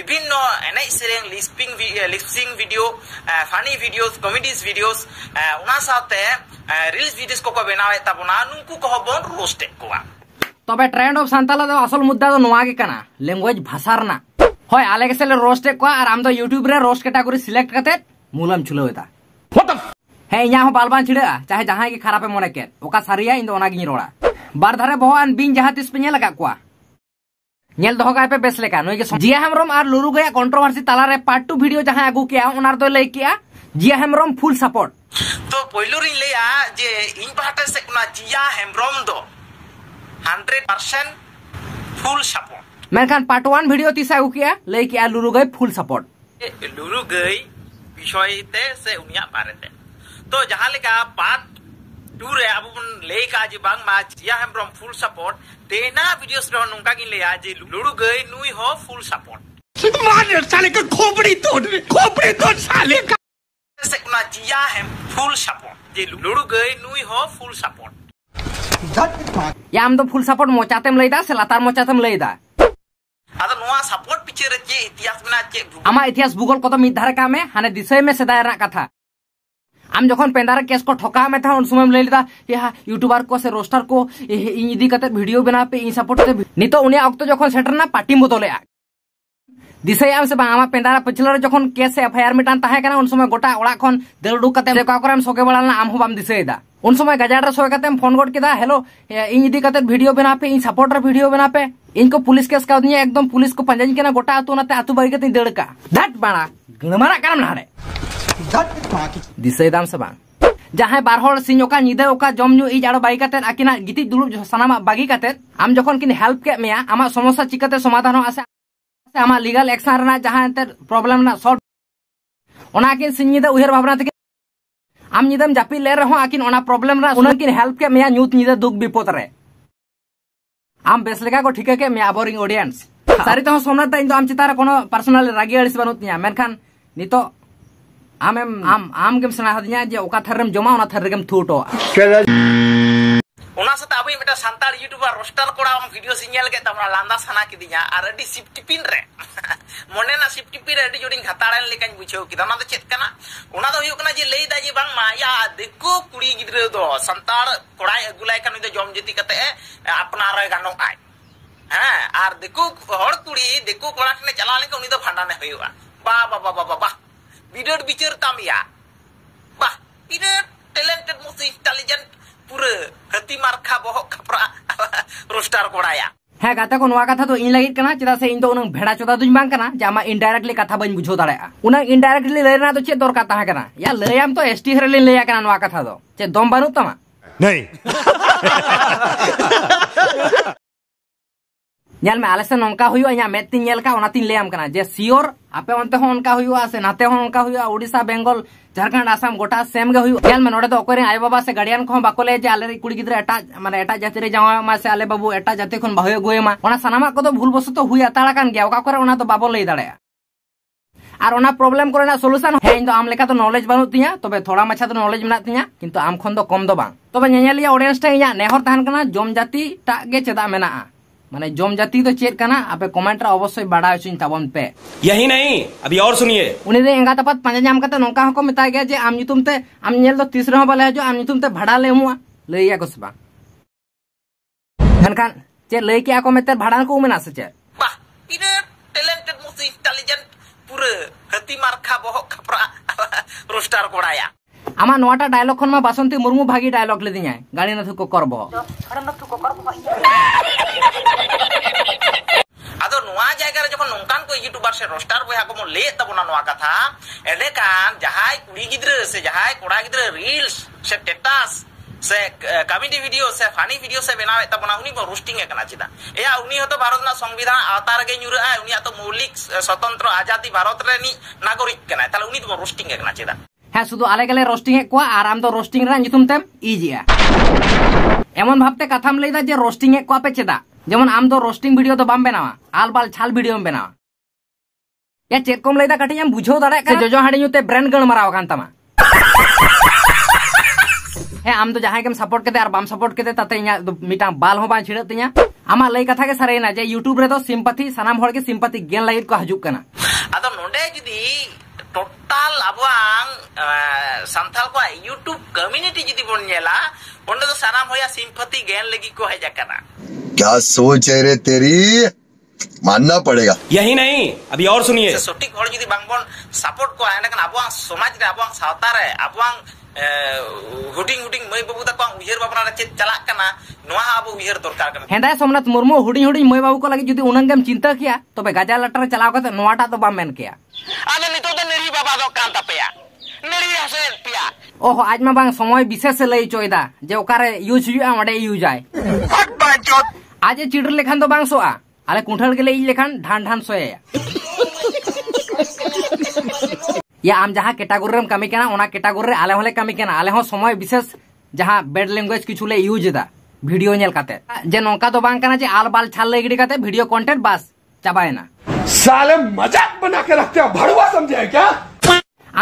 विभिन्न एन से lip syncing lip syncing video funny videos comedies videos साथे रील्स वीडियोस को बनावता को बन रोस्टेड को तब ट्रेंड ऑफ सानताला तो असल मुद्दा तो नागे लैंग्वेज भाषा ᱦᱳᱭ ᱟᱞᱮ ᱜᱮᱥᱮᱞᱮ ᱨᱳᱥᱴ ᱮᱫ ᱠᱚᱣᱟ ᱟᱨ ᱟᱢ ᱫᱚ ᱤᱭᱩᱴᱤᱭᱩᱵ ᱨᱮ ᱨᱳᱥᱴ ᱠᱮᱴᱟᱜᱚᱨᱤ ᱥᱤᱞᱮᱠᱴ ᱠᱟᱛᱮᱫ ᱢᱩᱞᱟᱢ ᱪᱷᱩᱞᱟᱹᱣ ᱮᱫᱟ ᱦᱮᱸ ᱤᱧᱟᱹᱜ ᱦᱚᱸ ᱵᱟᱞᱵᱟᱱ ᱪᱷᱤᱲᱟᱹᱜᱼᱟ ᱪᱟᱦᱮ ᱡᱟᱦᱟᱸᱭ ᱜᱮ ᱠᱷᱟᱨᱟᱯᱮ ᱢᱚᱱᱮ ᱠᱮᱫ ᱚᱠᱟ ᱥᱟᱹᱨᱤᱭᱟ ᱤᱧ ᱫᱚ ᱚᱱᱟᱜᱤᱧ ᱨᱚᱲᱟ ᱵᱟᱨ ᱫᱷᱟᱨᱮ ᱵᱚᱦᱚᱜᱟᱱ ᱵᱤᱧ ᱡᱟᱦᱟᱸ ᱛᱤᱥ ᱯᱮ ᱧᱮᱞ ᱟᱠᱟᱫ ᱠᱚᱣᱟ ᱧᱮᱞ ᱫᱚᱦᱚ ᱠᱟᱭ ᱯᱮ ᱵᱮᱥ ᱞᱮᱠᱟ ᱱᱩᱭ ᱜᱮ ᱡᱤᱭᱟ ᱦᱮᱢᱵᱨᱚᱢ ᱟᱨ ᱞᱩᱨᱩ ᱜᱟᱭᱟ ᱠᱚᱱᱴᱨᱳᱵᱷᱟᱨᱥᱤ ᱛᱟᱞᱟᱨᱮ ᱯᱟᱨᱴ ᱴᱩ ᱵᱷᱤᱰᱤᱭᱳ ᱡᱟᱦᱟᱸᱭ ᱟᱹᱜᱩ ᱠᱮᱜᱼᱟ ᱚᱱᱟ ᱨᱮᱫᱚᱭ ᱞᱟᱹᱭ ᱠᱮᱜᱼᱟ ᱡᱤᱭᱟ ᱦᱮᱢᱵᱨᱚᱢ ᱯᱷᱩᱞ ᱥᱟᱯᱳᱨᱴ ᱛᱚ ᱯᱳᱭᱞᱳ ᱨᱤᱧ ᱞᱟᱹᱭᱟ ᱡᱮ ᱤᱧ ᱯᱟᱦᱴᱟ ᱥᱮᱫ ᱠᱷᱚᱱᱟᱜ ᱡᱤᱭᱟ ᱦᱮᱢᱵᱨᱚᱢ ᱫᱚ ᱦᱟᱱᱰᱨᱮᱰ ᱯᱟᱨᱥᱮᱱᱴ ᱯᱷᱩᱞ ᱥᱟᱯᱳᱨᱴ ᱢᱮᱱᱠᱷᱟᱱ ᱯᱟᱨᱴ 1 ᱵᱷᱤᱰᱤᱭᱳ ᱛᱤᱥᱟ ᱟᱹᱜᱩ ᱠᱮᱭᱟ ᱞᱟᱹᱭ ᱠᱮᱭᱟ ᱞᱩᱨᱩᱜᱟᱹᱭ ᱯᱷᱩᱞ ᱥᱟᱯᱚᱨᱴ ᱞᱩᱨᱩᱜᱟᱹᱭ ᱵᱤᱥᱚᱭ ᱛᱮ ᱥᱮ ᱩᱱᱤᱭᱟᱜ ᱵᱟᱨᱮᱛᱮ ᱛᱚ ᱡᱟᱦᱟᱸ टू रे अब लय का बांग मा जिया हेम्ब्रम फुल सपोर्ट तेना वीडियोस रो नंका गिन ले आज लुड़ु गई नुई हो फुल सपोर्ट मान साले का खोपड़ी तोड़ खोपड़ी तोड़ साले का से ना जिया हेम फुल सपोर्ट जे लुड़ु गई नुई हो फुल सपोर्ट याम तो फुल सपोर्ट मोचातेम लईदा से लातार मोचातेम लईदा ইতিহাস আমার ইতিহাস ভূগোল কত মিথ্যার কামে হানে দিশে মে সেদায় রা কথা हम जो पेंडारा केस को ठोका में था उन समय ले लेता यहाँ यूट्यूबर को से रोस्टर को इदी कते वीडियो बना पे इन सपोर्ट नितो उन्हें अक्त जो सेटर ना पार्टी बदले पेंदारा पिछलर जो केस एफ आई आर उन समय गोटा खन दिल उड़ा सके बड़ा आम बाम दिसा उन समय गजाड़ सोते फोन गोट के हेलो इन भिडियो बना पे इन सपोर्ट भिडियो बना पे इनको पुलिस केस का एकदम पुलिस को पाजा के गोटा अतुना बारिगे दड़का धट बाड़ा गणमारा कर जहां बारहर सिंह अका निधे अका जमु इज आड़ बारी आकिन गिटिज दुर्ब सामा बागी आम जखन किन हेल्प के मे आम समस्या चिकाते समाधान लीगल एक्शन जहां प्रॉब्लम सॉल्व उनके सिंह भावना तो तो आम निदम तो जापी ले रहे आकिन ओना प्रॉब्लम रा उनन किन हेल्प के मिया न्यूत निदा दुख विपद रे आम बेस को ठीक के मिया बोरिंग ऑडियंस सारी तो हम सोमना ता इन तो आम चितार कोनो पर्सनल रागी अलिस बनुत निया मेनखान नितो आम आम आम गेम सना हदिया जे ओका थरम जमा ओना थरम थूटो ᱚᱱᱟ ᱥᱟᱛᱮ ᱟᱵᱚᱭ ᱢᱤᱫᱴᱟᱝ ᱥᱟᱱᱛᱟᱲ ᱤᱭᱩᱴᱩᱵᱟᱨ ᱨᱚᱥᱴᱟᱨ ᱠᱚᱲᱟ ᱟᱢ ᱵᱷᱤᱰᱤᱭᱳ ᱥᱤᱧ ᱧᱮᱞ ᱠᱮᱫ ᱛᱟᱢᱟ ᱞᱟᱸᱫᱟ ᱥᱟᱱᱟ ᱠᱤᱫᱤᱧᱟ ᱟᱨ ᱟᱹᱰᱤ ᱥᱤᱯ ᱴᱤᱯᱤᱱ ᱨᱮ ᱢᱚᱱᱮ ᱨᱮᱱᱟᱜ ᱥᱤᱯ ᱴᱤᱯᱤᱱ ᱨᱮ ᱟᱹᱰᱤ ᱡᱳᱨᱤᱧ ᱜᱷᱟᱛᱟᱲᱮᱱ ᱞᱮᱠᱟᱧ ᱵᱩᱡᱷᱟᱹᱣ ᱠᱮᱫᱟ ᱚᱱᱟ ᱫᱚ ᱪᱮᱫ ᱠᱟᱱᱟ ᱚᱱᱟ ᱫᱚ ᱦᱩᱭᱩᱜ ᱠᱟᱱᱟ ᱡᱮ ᱞᱟᱹᱭᱫᱟ ᱡᱮ ᱵᱟᱝᱢᱟ ᱭᱟ ᱫᱤᱠᱩ ᱠᱩᱲᱤ ᱜᱤᱫᱽᱨᱟᱹ ᱫᱚ ᱥᱟᱱᱛᱟᱲ ᱠᱚᱲᱟᱭ ᱟᱹᱜᱩᱞᱟᱭ ᱠᱷᱟᱱ ᱩᱱᱤ ᱫᱚ ᱡᱚᱢ ᱡᱟᱹᱛᱤ ᱠᱟᱛᱮ ᱟᱯᱱᱟᱨᱮ ᱜᱟᱱᱚᱜ ᱟᱭ ᱦᱮᱸ ᱟᱨ ᱫᱤᱠᱩ ᱦᱚᱲ ᱠᱩᱲᱤ ᱫᱤᱠᱩ ᱠᱚᱲᱟ ᱴᱷᱮᱱᱮ ᱪᱟᱞᱟᱣ ᱞᱮᱱᱠᱷᱟᱱ ᱩᱱᱤ ᱫᱚ ᱵᱷᱟᱸᱰᱟᱱᱮ ᱦᱩᱭᱩᱜᱼᱟ ᱵᱟ ᱵᱟ ᱵᱟ ᱵᱟ ᱵᱟ ᱵᱤᱨᱟᱹᱴ ᱵᱤᱪᱟᱹᱨ ᱛᱟᱢ ᱭᱟ ᱵᱟ ᱵᱤᱨᱟᱹᱴ ᱴᱮᱞᱮᱱᱴᱮᱰ ᱢᱳᱥᱴ ᱤᱱᱴᱮᱞᱤᱡᱮᱱᱴ ᱯᱩᱨᱟᱹ ᱦᱟᱹᱛᱤ ᱢᱟᱨᱠᱷᱟ ᱵᱚᱦᱚᱜ ᱠᱷᱟᱯᱨᱟ ᱨᱳᱥᱴᱟᱨ ᱠᱚᱲᱟᱭᱟ ᱦᱮᱸ ᱜᱟᱛᱮ ᱠᱚ ᱱᱚᱣᱟ ᱠᱟᱛᱷᱟ ᱫᱚ ᱤᱧ ᱞᱟᱹᱜᱤᱫ ᱠᱟᱱᱟ ᱪᱮᱫᱟᱜ ᱥᱮ ᱤᱧ ᱫᱚ ᱩᱱᱟᱹᱜ ᱵᱷᱮᱲᱟ ᱪᱚᱫᱟ ᱫᱩᱧ ᱵᱟᱝ ᱠᱟᱱᱟ ᱡᱮ ᱟᱢᱟᱜ ᱤᱱᱰᱟᱭᱨᱮᱠᱴᱞᱤ ᱠᱟᱛᱷᱟ ᱵᱟᱹᱧ ᱵᱩᱡᱷᱟᱹᱣ ᱫᱟᱲᱮᱭᱟᱜᱼᱟ ᱩᱱᱟᱹᱜ ᱤᱱᱰᱟᱭᱨᱮᱠᱴᱞᱤ ᱞᱟᱹᱭ ᱨᱮᱱᱟᱜ ᱫᱚ ᱪᱮᱫ ᱫᱚᱨᱠᱟᱨ ᱛᱟᱦᱮᱸ ᱠᱟᱱᱟ ᱭᱟ ᱞᱟᱹᱭᱟᱢ ᱛᱚ ᱮᱥᱴᱤ ᱨᱮᱞᱤᱧ ᱞᱟᱹᱭᱟ ᱠᱟᱱᱟ ᱱᱚᱣᱟ ᱠᱟᱛᱷᱟ ᱫᱚ ᱪᱮᱫ ᱫᱚᱢ ᱵᱟᱹᱱᱩᱜ ᱛᱟᱢᱟ ᱱᱟᱹᱭ ᱧᱮᱞ ᱢᱮ ᱟᱞᱮ ᱥᱮᱱ ᱱᱚᱝᱠᱟ ᱦᱩᱭᱩᱜᱼᱟ ᱤᱧᱟᱹᱜ ᱢᱮᱫ ᱛᱤᱧ ᱧᱮᱞ ᱠᱟᱜ ᱚᱱᱟᱛᱤᱧ ᱞᱟᱹᱭᱟᱢ ᱠᱟᱱᱟ ᱡᱮ ᱥᱤᱭᱳᱨ ᱟᱯᱮ ᱚᱱᱛᱮ ᱦᱚᱸ ᱚᱱᱠᱟ ᱦᱩᱭᱩᱜᱼᱟ ᱥᱮ ᱱᱟᱛᱮ ᱦᱚᱸ ᱚᱱᱠᱟ ᱦᱩᱭᱩᱜᱼᱟ ᱳᱰᱤᱥᱟ ᱵᱮᱝᱜᱚᱞ ᱡᱷᱟᱲᱠᱷᱚᱸᱰ ᱟᱥᱟᱢ ᱜᱚᱴᱟ ᱥᱮᱢ ᱜᱮ ᱦᱩᱭᱩᱜᱼᱟ ᱧᱮᱞ ᱢᱮ ᱱᱚᱰᱮ ᱫᱚ ᱚᱠᱚᱭ ᱨᱮᱱ ᱟᱭᱳ ᱵᱟᱵᱟ ᱥᱮ ᱜᱟᱹᱰᱤᱭᱟᱱ ᱠᱚᱦᱚᱸ ᱵᱟᱠᱚ ᱞᱟᱹᱭᱟ ᱡᱮ ᱟᱞᱮᱨᱮᱱ ᱠᱩᱲᱤ ᱜᱤᱫᱽᱨᱟᱹ ᱮᱴᱟᱜ ᱢᱟᱱᱮ ᱮᱴᱟᱜ ᱡᱟᱹᱛᱤ ᱨᱮ ᱡᱟᱶᱟᱭ ᱢᱟ ᱥᱮ ᱟᱞᱮ ᱵᱟᱹᱵᱩ ᱮᱴᱟᱜ ᱡᱟᱹᱛᱤ ᱠᱷᱚᱱ ᱵᱟᱦᱚᱭ ᱟᱹᱜᱩᱭᱮᱢᱟ ᱚᱱᱟ ᱥᱟᱱᱟᱢᱟᱜ ᱠᱚᱫᱚ ᱵᱷᱩᱞ ᱵᱚᱥᱚᱛᱚ ᱦᱩᱭ ᱦᱟᱛᱟᱲ ᱟᱠᱟᱱ ᱜᱮᱭᱟ ᱚᱠᱟ ᱠᱚᱨᱮ ᱚᱱᱟ ᱫᱚ ᱵᱟᱵᱚ ᱞᱟᱹᱭ ᱫᱟᱲᱮᱭᱟᱜᱼᱟ और ना प्रॉब्लम को सोल्यूशन है इन आम लेका तो नॉलेज बनू तीन तब थोड़ा माछा तो नॉलेज मे तीन किन्तु आम खन कम दो तब नेहर तहन जम जाति टागे चेदा मेना माने जम जाति तो चेत करना आपे कमेंट रे अवश्य बड़ा चुन तबन पे यही नहीं अभी और सुनिए उन्हें रे एंगा तपत पांजा जाम करते तो नौका हको मिता गया जे आम नितुम आम नेल दो तो तीसरे हो बले जो आम नितुम ते भाड़ा ले हुआ ले या कुछ बा खनखान चे ले के आको मेते भाड़ा को मना से चे बा तीन टैलेंटेड मोस्ट इंटेलिजेंट पूरे हती मार बहो खपरा रोस्टर कोड़ाया আমার নোয়াটা ডায়লগ খন মা বাসন্তী মুর্মু ভাগি ডায়লগ লে দিই গাড়ি নাথু কো করব ᱟᱫᱚ ᱱᱚᱣᱟ ᱡᱟᱭᱜᱟ ᱨᱮ ᱡᱚᱠᱷᱚᱱ ᱱᱚᱝᱠᱟᱱ ᱠᱚ ᱤᱭᱩᱴᱩᱵᱟᱨ ᱥᱮ ᱨᱚᱥᱴᱟᱨ ᱵᱚᱭᱦᱟ ᱠᱚᱵᱚᱱ ᱞᱟᱹᱭᱮᱫ ᱛᱟᱵᱚᱱᱟ ᱱᱚᱣᱟ ᱠᱟᱛᱷᱟ ᱮᱸᱰᱮᱠᱷᱟᱱ ᱡᱟᱦᱟᱸᱭ ᱠᱩᱲᱤ ᱜᱤᱫᱽᱨᱟᱹ ᱥᱮ ᱡᱟᱦᱟᱸᱭ ᱠᱚᱲᱟ ᱜᱤᱫᱽᱨᱟᱹ ᱨᱤᱞᱥ ᱥᱮ ᱴᱮᱴᱟᱥ সে কমেডি ভিডিও সে ফানি ভিডিও সে বানাবে তাবনা উনি রোস্টিং এ কানা চিদা এয়া উনি হতো ভারত না সংবিধান আওতার গে নিউরে আয় উনি তো মৌলিক স্বতন্ত্র আজাদি ভারত রে নি নাগরিক কানা তাহলে উনি তো রোস্টিং এ কানা চিদা হ্যাঁ শুধু আলে গেলে রোস্টিং এ কোয়া আর আম তো রোস্টিং एमन भावते कथाम लैदा जे रोस्टिंग को पे चेदा जेमन आम दो रोस्टिंग वीडियो तो बाम बनावा आल बाल छाल वीडियो में बनावा या चेरकोम लैदा कटी हम बुझो दड़े का जोजो हाडीते ब्रेन गण माराव कान तमा हे आम दो जहां केम सपोर्ट केते आर बाम सपोर्ट केते ताते इया मिटा बाल हो बा छिड़त तिया आमा लै कथा के सरेना जे YouTube रे तो सिंपथी सनाम होड़ के सिंपथी गेन लागिर को हजुक कना आदो नोंडे जुदी टोटल अब सानथाल यूट्यूब कम्युनिटी जी बोला सामान हो सिम्पति गैन लगी को हजना क्या सोच है रे तेरी मानना पड़ेगा यही नहीं अभी और सुनिए सटीक सपोर्ट को है लेकिन अब समाज रे अब सावता रे अब ᱦᱩᱰᱤᱧ ᱦᱩᱰᱤᱧ ᱢᱟᱹᱭ ᱵᱟᱹᱵᱩ ᱛᱟᱠᱚᱣᱟᱜ ᱩᱭᱦᱟᱹᱨ ᱵᱷᱟᱵᱽᱱᱟ ᱨᱮ ᱪᱮᱫ ᱪᱟᱞᱟᱜ ᱠᱟᱱᱟ ᱱᱚᱣᱟ ᱦᱚᱸ ᱟᱵᱚ ᱩᱭᱦᱟᱹᱨ ᱫᱚᱨᱠᱟর ᱠᱟᱱᱟ ᱦᱮᱸᱫᱟᱭ ᱥᱚᱢᱱᱟᱛ ᱢᱩᱨᱢᱩ ᱦᱩᱰᱤᱧ ᱦᱩᱰᱤᱧ ᱢᱟᱹᱭ ᱵᱟᱹᱵᱩ ᱠᱚ ᱞᱟᱹᱜᱤᱫ ᱡᱩᱫᱤ ᱩᱱᱟᱹᱜ ᱜᱮᱢ ᱪᱤᱱᱛᱟᱹ ᱠᱮᱭᱟ ᱛᱚᱵᱮ ᱜᱟᱡᱟᱞ ᱞᱟᱴᱟᱨ ᱪᱟᱞᱟᱣ ᱠᱟᱛᱮ ᱱᱚᱣᱟᱴᱟᱜ ᱫᱚ ᱵᱟᱢ ᱢᱮᱱ ᱠᱮᱭᱟ ᱟᱫᱚ ᱱᱤᱛᱚᱜ ᱫᱚ ᱱᱤᱨᱤ ᱵᱟᱵᱟᱫᱚᱜ ᱠᱟᱱ ᱛᱟᱯᱮᱭᱟ ᱱᱤᱨᱤ ᱦᱟᱥᱮᱫ ᱯᱮᱭᱟ ᱚᱦᱚ ᱟᱡ ᱢᱟ ᱵᱟᱝ ᱥᱚᱢᱚᱭ ᱵᱤᱥᱮᱥ ᱮ ᱞᱟᱹᱭ ᱦᱚᱪᱚᱭᱮᱫᱟ ᱡᱮ ᱚᱠᱟᱨᱮ ᱤᱭᱩᱡᱽ ᱦᱩᱭᱩᱜᱼᱟ ᱚᱸᱰᱮ ᱤᱭᱩᱡᱟᱭ ᱟᱡ ᱮ ᱪᱤᱰᱤᱨ ᱞᱮᱠᱷᱟᱱ ᱫᱚ ᱵᱟᱝ ᱥᱚᱜᱼᱟ ᱟᱞᱮ ᱠᱩᱸᱴᱷᱟᱹᱲ ᱜᱮᱞᱮ ᱤᱡ ᱞᱮᱠᱷᱟᱱ ᱰᱷᱟᱱ ᱰᱷᱟᱱ ᱥᱚᱭᱮᱭᱟ या आम जहाँ कैटागोरी कमी करना कैटागोरी आले होले कमी करना आले समय विशेष जहाँ बेड लैंगुएज किचु ले यूज दा वीडियो जे नौका तो जे आल बाल छाल ले गिड़ी काते वीडियो बस चाबाना साले मजाक बना के रखते हो भड़वा समझे क्या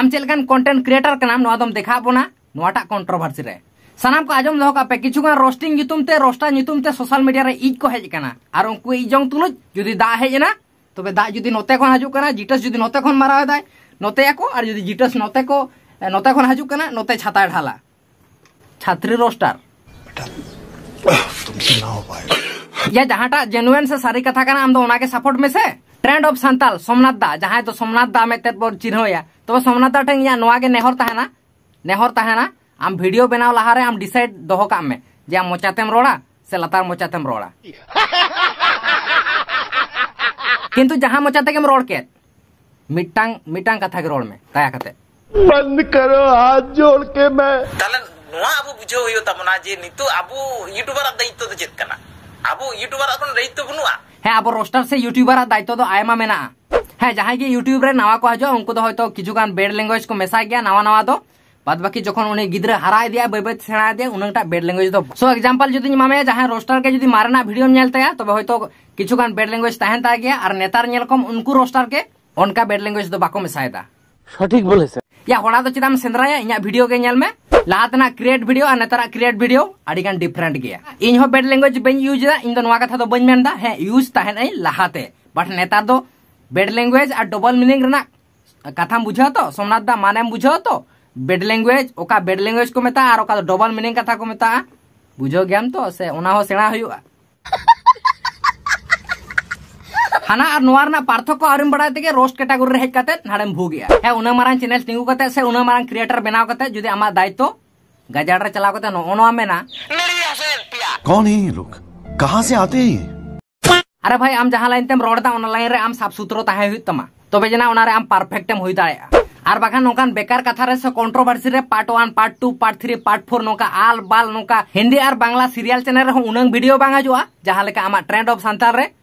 आम चलकन कंटेंट क्रिएटर का नाम नवा देखा बोना नवाटा कंट्रोवर्सी रे सानाम को आजम दहो पे किछु गान रोस्टिंग नितुम ते रोस्टा नितुम ते सोशल मीडिया रे इज को हेज कना आर उनको इजंग तुलुज जुदी दा हेजना तबे तो दा जुदी नोते खन हजु कना जीटस जुदी नोते खन मारा दाय ᱱᱚᱛᱮᱭᱟᱠᱚ ᱟᱨ ᱡᱩᱫᱤ ᱡᱤᱴᱟᱹᱥ ᱱᱚᱛᱮ ᱠᱚ ᱱᱚᱛᱮ ᱠᱷᱚᱱ ᱦᱤᱡᱩᱜ ᱠᱟᱱᱟ ᱱᱚᱛᱮ ᱪᱷᱟᱛᱟᱭ ᱰᱷᱟᱞᱟ छात्री रोस्टर तुमसे तो ना हो पाए या जहां जेनुअन से सारी कथा करना हम तो उनके सपोर्ट में से ट्रेंड ऑफ संताल सोमनाथ दा जहां तो सोमनाथ दा में तेत बोर चिन्ह या तो सोमनाथ दा ठेंग या नोआ के नेहर तहना नेहर तहना आम वीडियो बनाव लहा रे हम डिसाइड दोहो काम में जे हम मोचातेम रोड़ा से लतार मोचातेम रोड़ा किंतु जहां मोचाते के रोड़ के मिटांग मिटांग कथा के रोल में दया कते बंद करो हाथ जोड़ के मैं तालन नुआ अब बुझो हुयो मना जे नितो अब यूट्यूबर अब दायित्व तो चेत करना अब यूट्यूबर अपन दायित्व बनुआ है अब रोस्टर से यूट्यूबर दायित्व तो आयमा में ना है जहां के यूट्यूबर रे नवा को हजो उनको तो होयतो किजुगान बेड लैंग्वेज को मेसा गया नवा नवा तो बाद बाकी जखन उन्हें गिद्रे हराय दिया बैबे सेना दिया उनटा बेड लैंग्वेज तो सो एग्जांपल जदी मामे जहां रोस्टर के जदी मारना वीडियो नेलते तबे तो होयतो किछुगान बेड लैंग्वेज तहन ता गया और नेतार नेलकम उनको रोस्टर के उनका बेड लैंग्वेज तो बाको मिसाए था सठीक बोले सर या होड़ा तो चिदाम सेंद्राया इन वीडियो के में लातना क्रिएट वीडियो और नेतरा क्रिएट वीडियो अड़ी गन डिफरेंट गया इन हो बेड लैंग्वेज बेन यूजा इन तो नवा कथा तो बन मेंदा है यूज ता है नहीं लहाते बट नेतर तो बेड लैंग्वेज और डबल मीनिंग रना कथा बुझो तो सोमनाथ दा माने बुझो तो बेड लैंग्वेज ओका बेड लैंग्वेज को मेता और ओका डबल तो मीनिंग कथा को मेता बुझो गेम तो से उना हो सेणा होयो हाँ पार्थक और बड़ा रोस्ट कैटागोरी हेज कर नाड़े भूगे है मारा चैनल तीगू कर से उनमारा क्रिएटर बनाव कर जो आम दायित्व गजाड़े चलाव कर अरे भाई आम जहाँ लाइन तेम रहा लाइन साफ सुथरोमा तब जेना परफेक्टेम हो और बाखान नौकान बेकार कथा रे controversy part one part two part three part four नौका आल बाल नौका हिंदी और बांग्ला सीरियल चैनल रहा भिडियो बांग हजा जहां आम ट्रेंड ऑफ सानतार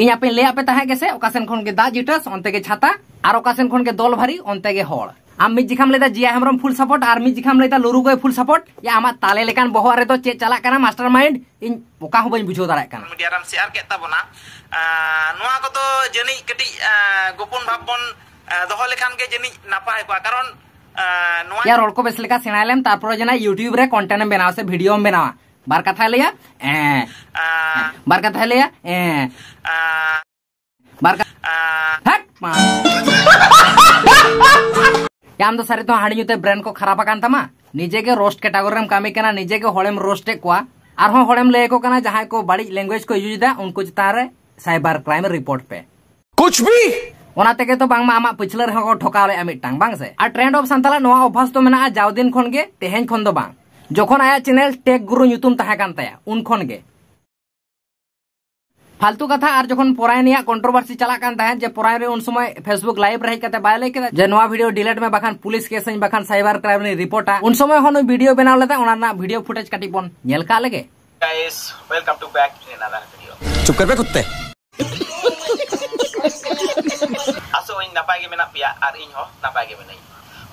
ᱤᱧ ᱟᱯᱮᱧ ᱞᱟᱹᱭᱟᱫ ᱯᱮ ᱛᱟᱦᱮᱸ ᱜᱮᱥᱮ ᱚᱠᱟᱥᱮᱱ ᱠᱷᱚᱱ ᱜᱮ ᱫᱟᱜ ᱡᱤᱴᱟᱹᱥ ᱚᱱᱛᱮ ᱜᱮ ᱪᱷᱟᱛᱟ ᱟᱨ ᱚᱠᱟᱥᱮᱱ ᱠᱷᱚᱱ ᱜᱮ ᱫᱚᱞ ᱵᱷᱟᱨᱤ ᱚᱱᱛᱮ ᱜᱮ ᱦᱚᱲ ᱟᱢ ᱢᱤᱫ ᱡᱤᱠᱷᱟᱢ ᱞᱟᱹᱭᱫᱟ ᱡᱤᱭᱟ ᱦᱮᱢᱵᱨᱚᱢ ᱯᱷᱩᱞ ᱥᱟᱯᱚᱨᱴ ᱟᱨ ᱢᱤᱫ ᱡᱤᱠᱷᱟᱢ ᱞᱟᱹᱭᱫᱟ ᱞᱩᱨᱩ ᱜᱚᱭ ᱯᱷᱩᱞ ᱥᱟᱯᱚᱨᱴ ᱭᱟ ᱟᱢᱟᱜ ᱛᱟᱞᱮ ᱞᱮᱠᱟᱱ ᱵᱚᱦᱚᱜ ᱨᱮᱫᱚ ᱪᱮᱫ ᱪᱟᱞᱟᱜ ᱠᱟᱱᱟ मास्टर माइंड ᱤᱧ ᱚᱠᱟ ᱦᱚᱸ ᱵᱟᱹᱧ ᱵᱩᱡᱷᱟᱹᱣ ᱫᱟᱲᱮᱭᱟᱜ ᱠᱟᱱᱟ ᱢᱤᱰᱤᱭᱟ ᱨᱮᱢ ᱥᱮᱭᱟᱨ ᱠᱮᱫ ᱛᱟᱵᱚᱱᱟ ᱱᱚᱣᱟ ᱠᱚᱫᱚ ᱡᱟᱹᱱᱤᱡ ᱠᱟᱹᱴᱤᱡ ᱜᱳᱯᱚᱱ ᱵᱷᱟᱵ ᱵᱚᱱ ᱫᱚᱦᱚ ᱞᱮᱠᱷᱟᱱ ᱜᱮ ᱡᱟᱹᱱᱤᱡ ᱱᱟᱯᱟᱭ ᱠᱚᱜᱼᱟ ᱠᱟᱨᱚᱱ ᱱᱚᱣᱟ ᱭᱟ ᱨᱚᱲ ᱠᱚ ᱵᱮᱥ ᱞᱮᱠᱟ ᱥᱮᱬᱟᱭ ᱞᱮᱢ ᱛᱟᱨᱯᱚᱨᱮ ᱡᱮᱱᱟ ᱤᱭᱩᱴᱤᱭᱩᱵ ᱨᱮ ᱠᱚᱱᱴᱮᱱᱴ ᱮᱢ ᱵᱮᱱᱟᱣᱟ ᱥᱮ ᱵᱷᱤᱰᱤᱭᱳᱢ ᱵᱮᱱᱟᱣᱟ बार कथा लिया बार कथा लिया बार काम तो सारी तो हाँ जुते ब्रेन को खराब खराबा निजे के रोस्ट कैटागोरी कमी करना निजे के हम रोस्ट और हम लेकिन जहां को बड़ी लैंग्वेज को यूजा उनको चितान रे साइबर क्राइम रिपोर्ट पे कुछ भी के तो बांग आमा पिछले ठोका लेटा बांग से ट्रेंड अफ सानतला अभ्यास तो मे जाओ दिन खन तेहेन खन बांग ᱡᱚᱠᱷᱚᱱ आया ᱪᱮᱱᱮᱞ टेक ᱜᱩᱨᱩ ᱧᱩᱛᱩᱢ ᱛᱟᱦᱮᱸ ᱠᱟᱱ फालतू कथा और जो पोरायनिया कंट्रोवर्सी चलाकान जे पोरायन उन समय फेसबुक लाइव रही कते बाय लेके जे नवा वीडियो में बाखान पुलिस केस में साइबर क्राइम रिपोर्टा उन समय हन वीडियो बनाव लेता ओना फुटेज काटी बन नेल का कुत्ते असो इन नापाय इन हो नापाय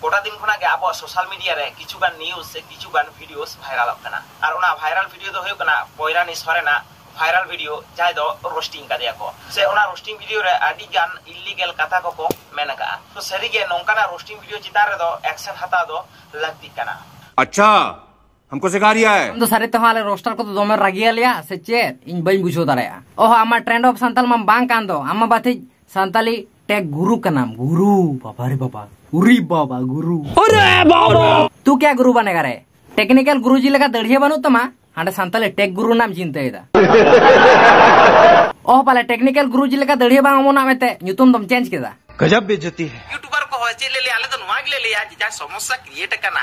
गोटा दिन खुना अब सोशल मीडिया रे किचुगान न्यूज से किचुगान वीडियोस भाइरल होना और उना भाइरल वीडियो तो होना पैरानी सरना भाइरल वीडियो जाय दो रोस्टिंग का दिया को से उना रोस्टिंग वीडियो रे आदी गान इलीगल कथा को को मेनका तो सरी के नोंकाना रोस्टिंग हमको सिखा रिया है तो सारे तमाले तो रोस्टर को तो दो में रगिया लिया से चेर इन बई बुझो दरया ओहो अमर ट्रेंड ऑफ संताल मम बांग कांदो अम्मा बाथे संताली टेक गुरु का नाम गुरु बाबा रे बाबा उरी बाबा गुरु अरे बाबा तू क्या गुरु बनेगा रे टेक्निकल गुरु जी लगा दड़िया बनो तमा तो हाँ संताले टेक गुरु नाम चिंता ओह पाले टेक्निकल गुरु जी लगा दड़िया बांग मो नाम तुम चेंज केदा गजब बेजती है यूट्यूबर को ले तो ले ले ले समस्या क्रिएट करना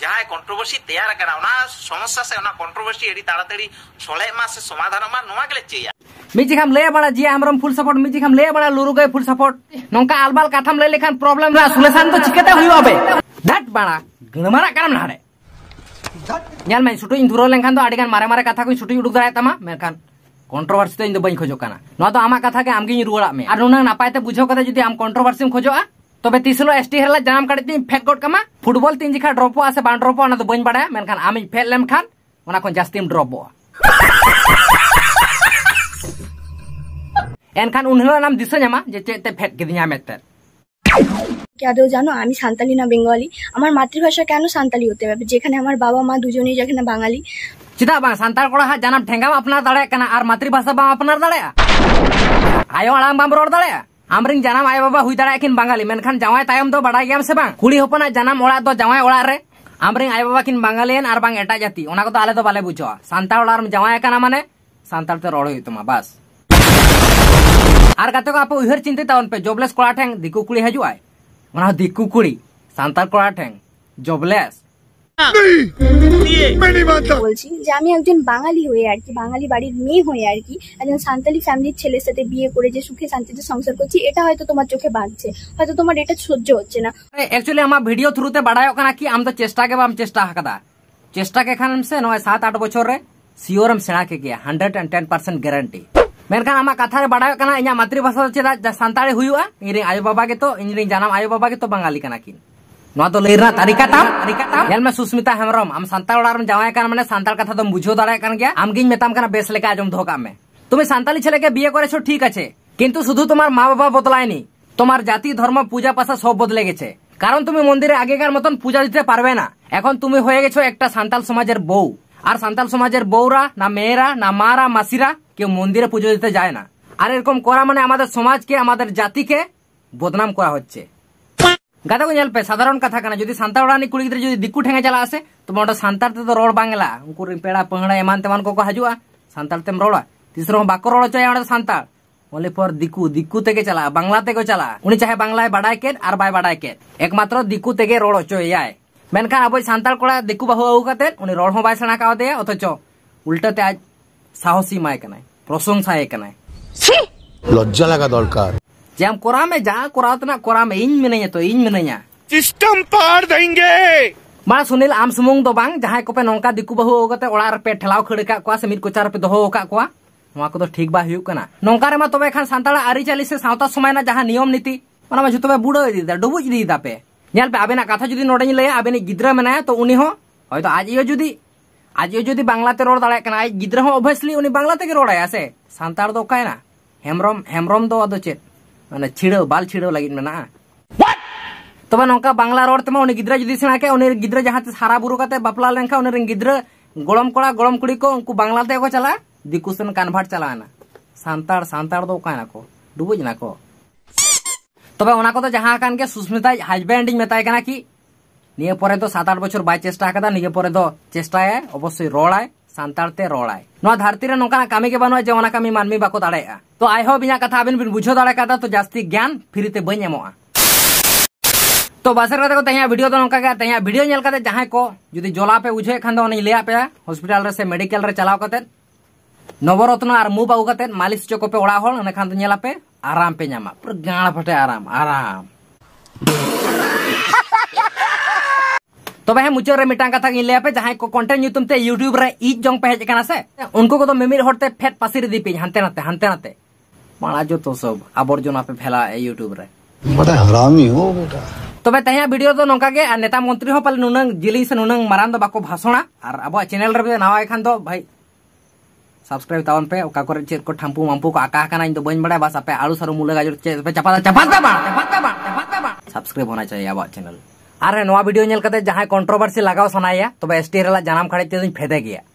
ᱡᱟᱦᱟᱸᱭ ᱠᱚᱱᱴᱨᱳᱵᱷᱟᱨᱥᱤ ᱛᱮᱭᱟᱨ ᱟᱠᱟᱱᱟ ᱚᱱᱟ ᱥᱚᱢᱚᱥᱥᱟ ᱥᱮ ᱚᱱᱟ ᱠᱚᱱᱴᱨᱳᱵᱷᱟᱨᱥᱤ ᱟᱹᱰᱤ ᱛᱟᱲᱟᱛᱟᱲᱤ ᱥᱚᱞᱦᱮᱜ ᱢᱟ ᱥᱮ ᱥᱚᱢᱟᱫᱷᱟᱱᱚᱜ ᱢᱟ ᱱᱚᱣᱟ ᱜᱮᱞᱮ ᱪᱟᱹᱭᱟ ᱢᱤᱫ ᱡᱮᱠᱷᱟᱢ ᱞᱟᱹᱭ ᱵᱟᱲᱟ ᱡᱤᱭᱟ ᱦᱮᱢᱵᱨᱚᱢ ᱯᱷᱩᱞ ᱥᱟᱯᱚᱨᱴ ᱢᱤᱫ ᱡᱮᱠᱷᱟᱢ ᱞᱟᱹᱭ ᱵᱟᱲᱟ ᱞᱩᱨᱩ ᱜᱟᱹᱭ ᱯᱷᱩᱞ ᱥᱟᱯᱚᱨᱴ ᱱᱚᱝᱠᱟ ᱟᱞᱵᱟᱞ ᱠᱟᱛᱷᱟᱢ ᱞᱟᱹᱭ ᱞᱮᱠᱷᱟᱱ ᱯᱨᱚᱵᱞᱮᱢ ᱨᱮ ᱥᱚᱞᱦᱮᱥᱟᱱ ᱫᱚ ᱪᱤᱠᱟᱹᱛᱮ ᱦᱩᱭᱩᱜᱼᱟ ᱵᱮ ᱫᱷᱟᱴ ᱵᱟᱲᱟ ᱜᱟᱹᱲᱢᱟᱨᱟᱜ ᱠᱟᱱᱟᱢ ᱱᱟᱦᱟᱨᱮ ᱧᱮᱞ ᱢᱮ ᱥᱩᱴᱩᱧ ᱫᱷᱩᱨᱟᱹᱣ ᱞᱮᱱᱠᱷᱟᱱ ᱫᱚ ᱟᱹᱰᱤᱜᱟᱱ ᱢᱟᱨᱮ ᱢᱟᱨᱮ ᱠᱟᱛᱷᱟ ᱠᱚᱧ ᱥᱩᱴᱩᱧ ᱩᱰᱩᱠ ᱫᱟᱲᱮᱭᱟᱜ ᱛᱟᱢᱟ ᱢᱮᱱᱠᱷᱟᱱ ᱠᱚᱱᱴᱨᱳᱵᱷᱟᱨᱥᱤ ᱫᱚ ᱤᱧ ᱫᱚ ᱵᱟᱹᱧ ᱠᱷᱚᱡᱚᱜ ᱠᱟᱱᱟ ᱱᱚᱣᱟ ᱫᱚ ᱟᱢᱟᱜ ᱠᱟᱛᱷᱟ ᱜᱮ ᱟᱢᱜᱤᱧ ᱨᱩᱣᱟᱹᱲᱟᱜ ᱢᱮ ᱟᱨ ᱱᱩᱱᱟᱹᱜ ᱱᱟᱯᱟᱭᱛᱮ ᱵᱩᱡᱷᱟᱹᱣ ᱠᱟᱛᱮ ᱡᱩᱫᱤ ᱟᱢ ᱠᱚᱱᱴᱨᱳᱵᱷᱟᱨᱥᱤᱢ ᱠᱷᱚᱡᱚᱜᱼᱟ तबे तीसलो एसटी हरला जाम काटे फेक गोट कमा फुटबॉल तीन जिखा ड्रॉप से बान ड्रॉप ना बन बड़ा मेनखान आम फेल लेम खान ओना खन जास्तिम ड्रॉप एनखान उनहलो नाम दिसा ᱧᱟᱢᱟ ᱡᱮ ᱪᱮᱫ ᱛᱮ ᱯᱷᱮᱫ ᱠᱤᱫᱤᱧᱟ ᱢᱮᱛᱮ আদৌ জানো আমি সান্তালি না বেঙ্গলি আমার মাতৃভাষা কেন সান্তালি হতে হবে যেখানে আমার বাবা মা দুজনেই যেখানে বাঙালি চিদা বা সান্তাল কড়া জানাম ঠেঙ্গাম আপনার দাঁড়ায় কেন আর মাতৃভাষা বাম আপনার দাঁড়ায় আয়ো আড়াম বাম রোড দাঁড়ায় আমরিং জানাম আয় বাবা হুই দাঁড়ায় কিন বাঙালি মেনখান জামাই তায়ম দো বাড়াই গেম সে বাং কুড়ি হপনা জানাম ওড়া দো জামাই ওড়া রে আমরিং আয় বাবা কিন বাঙালিয়ান আর বাং এটা জাতি ওনা কো তো আলে তো বালে বুঝো সান্তাল ওড়া জামাই কানা মানে সান্তাল তে রড় হইতো মা বাস আর কাতে কো আপে উইহর চিন্তে তাওন পে জবলেস কোড়া ঠেং দিকু কুড়ি হাজু আয় ওনা দিকু কুড়ি সান্তাল কোড়া ঠেং জবলেস મેની મેની માનતા હોલજી જામે એક જણ બંગાળી હોય આરકી બંગાળી બારિ મે હોય આરકી એક જણ સંતાલી ફેમિલી છોલે સતે બીએ કરે જે સુખે શાંતિતે સંસાર કરચી એટા હોય તો તુમર જોકે બાડચે હા તો તુમર એટા છોજ જ હોચે ના એક્ચ્યુઅલી અમાર વિડિયો થ્રુતે બડાયો કના કે આમ તો ચેષ્ટા કે બામ ચેષ્ટા હકદા ચેષ્ટા કે ખન સે નોય સાત આઠ વર્ષ રે સ્યોરમ સે ના કે ગયા 110% ગેરંટી મેર કન અમા કથા રે બડાયો કના ઇયા માતરી ભાષા સે ચલા સંતાળી હુયા ઇરે આય બાબા કે તો ઇજની જાનમ આય બાબા કે તો બંગાળી કના કી ᱱᱚᱣᱟ ᱫᱚ ᱞᱟᱹᱭ ᱨᱮᱱᱟᱜ ᱛᱟᱹᱨᱤᱠᱟ ᱛᱟᱢ ᱧᱮᱞ ᱢᱮ ᱥᱩᱥᱢᱤᱛᱟ ᱦᱮᱢᱵᱨᱚᱢ ᱟᱢ ᱥᱟᱱᱛᱟᱲ ᱚᱲᱟᱜ ᱨᱮᱢ ᱡᱟᱶᱟᱭ ᱠᱟᱱᱟ ᱢᱟᱱᱮ ᱥᱟᱱᱛᱟᱲ ᱠᱟᱛᱷᱟ ᱫᱚᱢ ᱵᱩᱡᱷᱟᱹᱣ ᱫᱟᱲᱮᱭᱟᱜ ᱠᱟᱱ ᱜᱮᱭᱟ ᱟᱢᱜᱤᱧ ᱢᱮᱛᱟᱢ ᱠᱟᱱᱟ ᱵᱮᱥ ᱞᱮᱠᱟ ᱟᱸᱡᱚᱢ ᱫᱚᱦᱚ ᱠᱟᱜ ᱢᱮ তুমি সান্তালি ছেলেকে বিয়ে করেছো ঠিক আছে কিন্তু শুধু তোমার মা বাবা বদলায়নি তোমার জাতি ধর্ম পূজা পাশা সব বদলে গেছে কারণ তুমি মন্দিরে আগেকার মতন পূজা দিতে পারবে না এখন তুমি হয়ে গেছো একটা সান্তাল সমাজের বউ আর সান্তাল সমাজের বউরা না মেয়েরা না মারা মাসিরা কেউ মন্দিরে পুজো দিতে যায় না আর এরকম করা মানে আমাদের সমাজকে আমাদের জাতিকে বদনাম করা হচ্ছে ᱜᱟᱫᱟ ᱠᱚ ᱧᱮᱞ ᱯᱮ ᱥᱟᱫᱷᱟᱨᱚᱱ ᱠᱟᱛᱷᱟ ᱠᱟᱱᱟ ᱡᱩᱫᱤ ᱥᱟᱱᱛᱟᱲ ᱚᱲᱟᱜ ᱠᱩᱲᱤ ᱜᱤᱫᱽᱨᱟᱹ ᱡᱩᱫᱤ ᱫᱤᱠᱩ ᱴᱷᱮᱸᱜᱟ ᱪᱟᱞᱟᱜ ᱟᱥᱮ ᱛᱚᱵᱮ ᱚᱸᱰᱮ ᱥᱟᱱᱛᱟᱲ ᱛᱮᱫᱚ ᱨᱚᱲ ᱵᱟᱝᱞᱟ ᱩᱱᱠᱩ ᱨᱮᱱ ᱯᱮᱲᱟ ᱯᱟᱹᱦᱲᱟᱹ ᱮᱢᱟᱱ ᱛᱮᱢᱟᱱ ᱠᱚᱠᱚ ᱦᱤᱡᱩᱜᱼᱟ ᱥᱟᱱᱛᱟᱲ ᱛᱮᱢ ᱨᱚᱲᱟ ᱛᱤᱥ ᱨᱮᱦᱚᱸ ᱵᱟᱠᱚ ᱨᱚᱲ ᱦᱚᱪᱚᱭᱟ ᱚᱸᱰᱮ ᱥᱟᱱᱛᱟᱲ ᱚᱱᱞᱤ ᱯᱷᱚᱨ ᱫᱤᱠᱩ ᱫᱤᱠᱩ ᱛᱮᱜᱮ ᱪᱟᱞᱟᱜᱼᱟ ᱵᱟᱝᱞᱟ ᱛᱮᱠᱚ ᱪᱟᱞᱟᱜᱼᱟ ᱩᱱᱤ ᱪᱟᱦᱮ ᱵᱟᱝᱞᱟᱭ ᱵᱟᱰᱟᱭ ᱠᱮᱫ ᱟᱨ ᱵᱟᱭ ᱵᱟᱰᱟᱭ ᱠᱮᱫ ᱮᱠᱢᱟᱛᱨᱚ ᱫᱤᱠᱩ ᱛᱮᱜᱮ ᱨᱚᱲ ᱦᱚᱪᱚᱭᱮᱭᱟᱭ ᱢᱮᱱᱠᱷᱟন ᱟᱵᱚ ᱥᱟᱱᱛᱟᱲ ᱠᱚᱲᱟ ᱫᱤᱠᱩ ᱵᱟᱹᱦᱩ ᱟᱹᱜᱩ ᱠᱟᱛᱮᱫ ᱩᱱᱤ ᱨᱚᱲ ᱦᱚᱸ ᱵᱟᱭ ᱥᱮᱬᱟ ᱠᱟᱣᱫᱮᱭᱟ ᱚᱛᱷᱚᱪᱚ ᱩᱞᱴᱟᱹᱛᱮ ᱟᱡ সাহসী মায় কানায় প্রশংসায় কানায় লজ্জা লাগা দরকার जेम कोरा में जा कोरातना कोरा में इन में नहीं तो इन में नहीं है सिस्टम पार देंगे मा सुनील आम सुमुंग तो बांग जहां कोपे नोंका दिकु बहु होगते ओड़ा रे पे ठेलाव खड़का कोआ से मिर को पे दो होका कोआ वहां को तो ठीक बा हियु कना नोंका रे मा तोबे खान सांताला आरी चली से सावता समय ना जहां नियम नीति मा मा जतबे बुड़ो दी दा डुबुज दी दा पे नेल पे आबेना कथा जदी नोडे ले आबेनी गिद्रा में ना तो उनी हो होय तो आज यो जदी आज यो जदी बांग्ला ते रोड दाळे कना गिद्रा हो ऑब्वियसली उनी बांग्ला ते रोड आसे सांताल तो कायना हेमरम हेमरम दो आदो चेत माने छिड़ो बाल छिड़ो लगे में ना तब तो ना बांगला रोड तेमा तो गिद्र जुदी सेना के गिद्र जहाँ हारा बुरु करते बापला लेखा उन गिद्र गम कड़ा गड़म कुड़ी को उनको बांगला को चला दिकू सेन कानभार चलाना सानता सानताड़ोना तो को डुबुजना को तब तो जहाँ के सुस्मित हजबैंड मताये कि नियेपर तो सात आठ बचर बै चेस्टा निये पर चेस्टाय अवश्य रड़ा सानते रड़ा धरती नौकाना कमी के बनू जे कमी मानमी बाको दड़ा तो आई हम इन कथा अब बुझे दाड़ा तो जस्ती ज्ञान फ्री ते बम तो बासर को वीडियो तो नौका तेज वीडियो जहां को जुदी जला पे बुझे खान उन्हें लिया हॉस्पिटल से मेडिकल चलाव नवरत्न और मुभ आगू कर मालिश चोको पे खान तो पे आराम पे नामा पूरा गाँव फटे आराम आराम तब हे मुचाद ᱢᱤᱫᱴᱟᱝ कथा ᱜᱤᱧ ᱞᱟᱹᱭᱟᱯᱮ ᱡᱟᱦᱟᱸᱭ ᱠᱚ ᱠᱚᱱᱴᱮᱱᱴ ᱧᱩᱛᱩᱢ ᱛᱮ ᱤᱭᱩᱴᱤᱭᱩᱵ ᱨᱮ ᱤᱡ ᱡᱚᱝ ᱯᱮ ᱦᱮᱡ ᱟᱠᱟᱱᱟ ᱥᱮ ᱩᱱᱠᱩ ᱠᱚᱫᱚ ᱢᱤᱢᱤᱫ ᱦᱚᱲ ᱛᱮ माड़ा जो तो सब आवर्जना पे फेला यूट्यूब तब बड़ा तेहे भिडियो तो, तो नौका नेता मंत्री हो पाले नुना जिली से नुना मारान बाको भाषणा और अब चैनल नवा खान तो भाई सब्सक्राइब तावन पे ओका चेक को ठंपू मांपू को आका तो बन बड़ा बस पे आलू सारू मुले गाजर सब्सक्राइब होना चाहिए अब चैनल आर भिडियो जहां कंट्रोवर्सी लगवा सनाया तब तो एस टी एल जानाम खड़े तेज तो फेदे गया